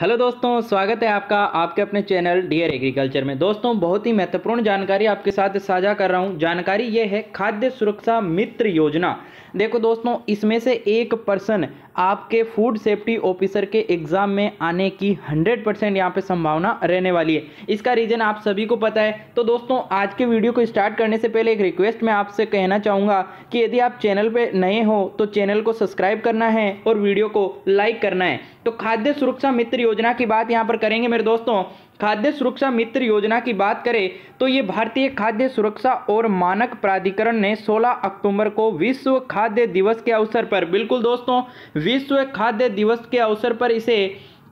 hello दोस्तों स्वागत है आपका आपके अपने चैनल डियर एग्रीकल्चर में दोस्तों बहुत ही महत्वपूर्ण जानकारी आपके साथ साझा कर रहा हूं जानकारी ये है खाद्य सुरक्षा मित्र योजना देखो दोस्तों इसमें से एक पर्सन आपके फूड सेफ्टी ऑफिसर के एग्ज़ाम में आने की 100 परसेंट यहाँ पर संभावना रहने वाली है इसका रीज़न आप सभी को पता है तो दोस्तों आज के वीडियो को स्टार्ट करने से पहले एक रिक्वेस्ट मैं आपसे कहना चाहूँगा कि यदि आप चैनल पर नए हो तो चैनल को सब्सक्राइब करना है और वीडियो को लाइक करना है तो खाद्य सुरक्षा मित्र योजना की बात यहाँ पर करेंगे मेरे दोस्तों खाद्य सुरक्षा मित्र योजना की बात करें तो ये भारतीय खाद्य सुरक्षा और मानक प्राधिकरण ने 16 अक्टूबर को विश्व खाद्य दिवस के अवसर पर बिल्कुल दोस्तों विश्व खाद्य दिवस के अवसर पर इसे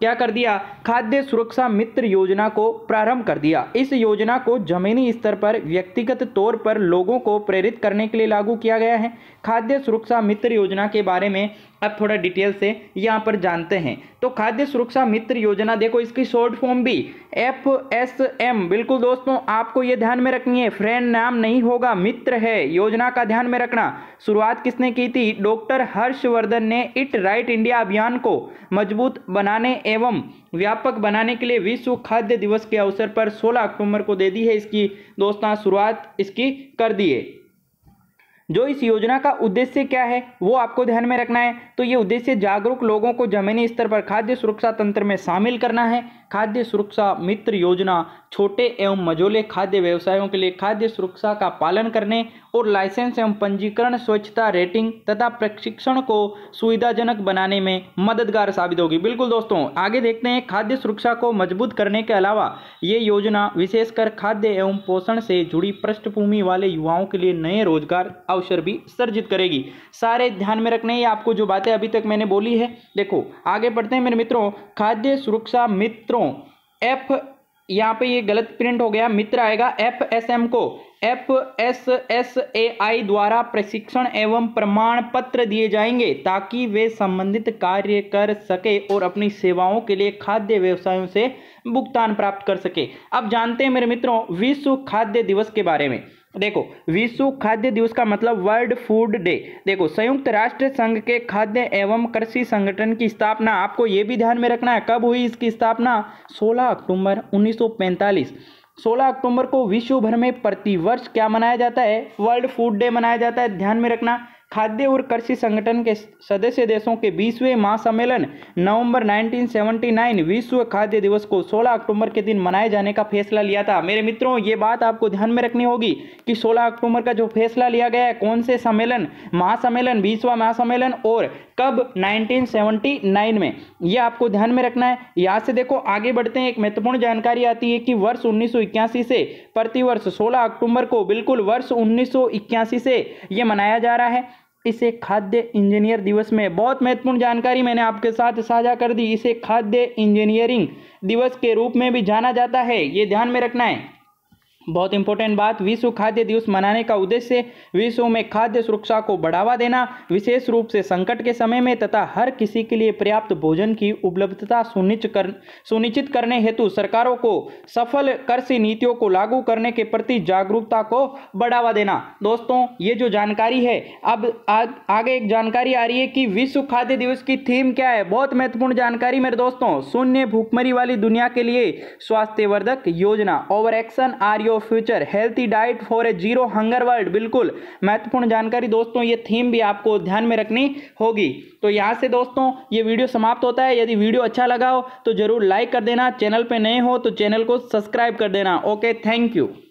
क्या कर दिया खाद्य सुरक्षा मित्र योजना को प्रारंभ कर दिया इस योजना को जमीनी स्तर पर व्यक्तिगत तौर पर लोगों को प्रेरित करने के लिए लागू किया गया है खाद्य सुरक्षा मित्र योजना के बारे में अब थोड़ा डिटेल से यहाँ पर जानते हैं तो खाद्य सुरक्षा मित्र योजना देखो इसकी शॉर्ट फॉर्म भी एफ एस एम बिल्कुल दोस्तों आपको ये ध्यान में रखनी है फ्रेंड नाम नहीं होगा मित्र है योजना का ध्यान में रखना शुरुआत किसने की थी डॉक्टर हर्षवर्धन ने इट राइट इंडिया अभियान को मजबूत बनाने एवं व्यापक बनाने के लिए विश्व खाद्य दिवस के अवसर पर सोलह अक्टूबर को दे दी है इसकी दोस्तों शुरुआत इसकी कर दी है जो इस योजना का उद्देश्य क्या है वो आपको ध्यान में रखना है तो ये उद्देश्य जागरूक लोगों को जमीनी स्तर पर खाद्य सुरक्षा तंत्र में शामिल करना है खाद्य सुरक्षा मित्र योजना छोटे एवं मझोले खाद्य व्यवसायों के लिए खाद्य सुरक्षा का पालन करने और लाइसेंस एवं पंजीकरण स्वच्छता रेटिंग तथा प्रशिक्षण को सुविधाजनक बनाने में मददगार साबित होगी बिल्कुल दोस्तों आगे देखते हैं खाद्य सुरक्षा को मजबूत करने के अलावा ये योजना विशेषकर खाद्य एवं पोषण से जुड़ी पृष्ठभूमि वाले युवाओं के लिए नए रोजगार अवसर भी सर्जित करेगी सारे ध्यान में रखने आपको जो बातें अभी तक मैंने बोली है देखो आगे बढ़ते हैं मेरे मित्रों खाद्य सुरक्षा मित्र मित्रों एफ यहाँ पे ये गलत प्रिंट हो गया मित्र आएगा एफ एस एम को F S S A I द्वारा प्रशिक्षण एवं प्रमाण पत्र दिए जाएंगे ताकि वे संबंधित कार्य कर सके और अपनी सेवाओं के लिए खाद्य व्यवसायों से भुगतान प्राप्त कर सके अब जानते हैं मेरे मित्रों विश्व खाद्य दिवस के बारे में देखो विश्व खाद्य दिवस का मतलब वर्ल्ड फूड डे देखो संयुक्त राष्ट्र संघ के खाद्य एवं कृषि संगठन की स्थापना आपको ये भी ध्यान में रखना है कब हुई इसकी स्थापना 16 अक्टूबर 1945 16 अक्टूबर को विश्व भर में प्रतिवर्ष क्या मनाया जाता है वर्ल्ड फूड डे मनाया जाता है ध्यान में रखना खाद्य और कृषि संगठन के सदस्य देशों के बीसवें महासम्मेलन नवंबर 1979 विश्व खाद्य दिवस को 16 अक्टूबर के दिन मनाए जाने का फैसला लिया था मेरे मित्रों ये बात आपको ध्यान में रखनी होगी कि 16 अक्टूबर का जो फैसला लिया गया है कौन से सम्मेलन महासम्मेलन बीसवा महासम्मेलन और कब 1979 में यह आपको ध्यान में रखना है यहाँ से देखो आगे बढ़ते हैं एक महत्वपूर्ण जानकारी आती है कि वर्ष उन्नीस से प्रतिवर्ष सोलह अक्टूबर को बिल्कुल वर्ष उन्नीस से ये मनाया जा रहा है इसे खाद्य इंजीनियर दिवस में बहुत महत्वपूर्ण जानकारी मैंने आपके साथ साझा कर दी इसे खाद्य इंजीनियरिंग दिवस के रूप में भी जाना जाता है ये ध्यान में रखना है बहुत इंपॉर्टेंट बात विश्व खाद्य दिवस मनाने का उद्देश्य विश्व में खाद्य सुरक्षा को बढ़ावा देना विशेष रूप से संकट के समय में तथा हर किसी के लिए पर्याप्त भोजन की उपलब्धता सुनिश्चित कर सुनिश्चित करने हेतु सरकारों को सफल कृषि नीतियों को लागू करने के प्रति जागरूकता को बढ़ावा देना दोस्तों ये जो जानकारी है अब आ, आगे एक जानकारी आ रही है कि विश्व खाद्य दिवस की थीम क्या है बहुत महत्वपूर्ण जानकारी मेरे दोस्तों शून्य भूखमरी वाली दुनिया के लिए स्वास्थ्यवर्धक योजना our action are of future healthy diet for a zero hunger world बिल्कुल महत्वपूर्ण जानकारी दोस्तों ये थीम भी आपको ध्यान में रखनी होगी तो यहाँ से दोस्तों ये वीडियो समाप्त होता है यदि वीडियो अच्छा लगा हो तो जरूर लाइक कर देना चैनल पर नए हो तो चैनल को सब्सक्राइब कर देना ओके थैंक यू